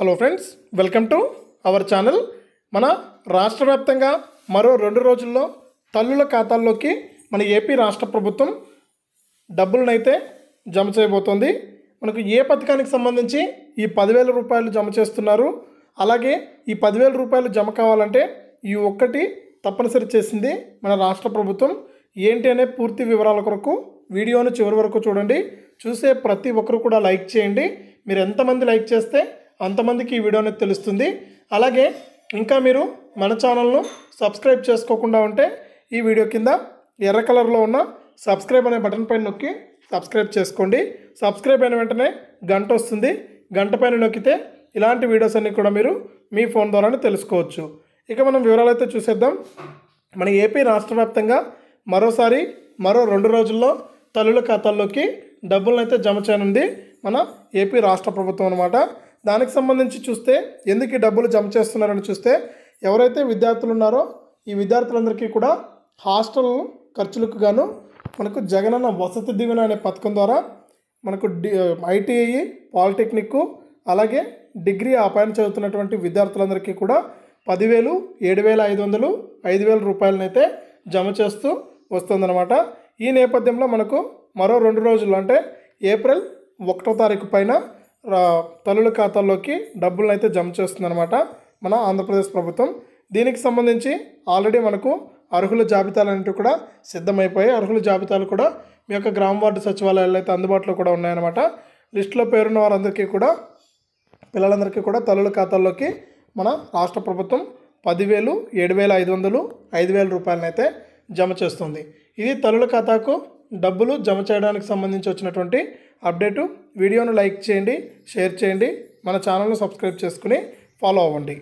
hello friends welcome to our channel మన రాష్ట్ర వ్యాప్తంగా మరో రెండు రోజుల్లో తల్లుల ఖాతాల్లోకి మన ఏపీ రాష్ట్ర ప్రభుత్వం డబ్బులనైతే జమ చేయబోతోంది మనకు ఏ పథకానికి సంబంధించి ఈ పదివేల రూపాయలు జమ చేస్తున్నారు అలాగే ఈ పదివేల రూపాయలు జమ కావాలంటే ఈ ఒక్కటి తప్పనిసరి చేసింది మన రాష్ట్ర ప్రభుత్వం ఏంటి అనే పూర్తి వివరాల కొరకు వీడియోను చివరి వరకు చూడండి చూసే ప్రతి ఒక్కరు కూడా లైక్ చేయండి మీరు ఎంతమంది లైక్ చేస్తే అంతమందికి ఈ వీడియోని తెలుస్తుంది అలాగే ఇంకా మీరు మన ఛానల్ను సబ్స్క్రైబ్ చేసుకోకుండా ఉంటే ఈ వీడియో కింద ఎర్ర కలర్లో ఉన్న సబ్స్క్రైబ్ అనే బటన్ పైన నొక్కి సబ్స్క్రైబ్ చేసుకోండి సబ్స్క్రైబ్ అయిన వెంటనే గంట వస్తుంది గంట పైన నొక్కితే ఇలాంటి వీడియోస్ అన్నీ కూడా మీరు మీ ఫోన్ ద్వారానే తెలుసుకోవచ్చు ఇక మనం వివరాలు అయితే చూసేద్దాం మన ఏపీ రాష్ట్ర వ్యాప్తంగా మరోసారి మరో రెండు రోజుల్లో తల్లుల ఖాతాల్లోకి డబ్బులను అయితే జమ చేయనుంది మన ఏపీ రాష్ట్ర ప్రభుత్వం అనమాట దానికి సంబంధించి చూస్తే ఎందుకు డబ్బులు జమ చేస్తున్నారని చూస్తే ఎవరైతే విద్యార్థులు ఉన్నారో ఈ విద్యార్థులందరికీ కూడా హాస్టల్ ఖర్చులకు గాను మనకు జగనన్న వసతి దీవెన అనే పథకం ద్వారా మనకు డి ఐటీఐ పాలిటెక్నిక్ అలాగే డిగ్రీ అపాయింట్ చదువుతున్నటువంటి విద్యార్థులందరికీ కూడా పదివేలు ఏడు వేల ఐదు వందలు ఐదు వేల రూపాయలనైతే జమ చేస్తూ వస్తుందన్నమాట ఈ నేపథ్యంలో మనకు మరో రెండు రోజులు అంటే ఏప్రిల్ ఒకటో తారీఖు పైన తల్లుల ఖాతాల్లోకి డబ్బులను అయితే జమ చేస్తుందన్నమాట మన ఆంధ్రప్రదేశ్ ప్రభుత్వం దీనికి సంబంధించి ఆల్రెడీ మనకు అర్హుల జాబితాలు అనేవి కూడా సిద్ధమైపోయి అర్హుల జాబితాలు కూడా మీ యొక్క గ్రామ వార్డు సచివాలయాలు అయితే అందుబాటులో కూడా ఉన్నాయన్నమాట లిస్టులో పేరున్న వారందరికీ కూడా పిల్లలందరికీ కూడా తల్లుల ఖాతాల్లోకి మన రాష్ట్ర ప్రభుత్వం పదివేలు ఏడు వేల ఐదు వందలు ఐదు వేల రూపాయలనైతే జమ చేస్తుంది ఇది తల్లుల ఖాతాకు డబ్బులు జమ చేయడానికి సంబంధించి వచ్చినటువంటి అప్డేటు వీడియోను లైక్ చేయండి షేర్ చేయండి మన ఛానల్ను సబ్స్క్రైబ్ చేసుకుని ఫాలో అవ్వండి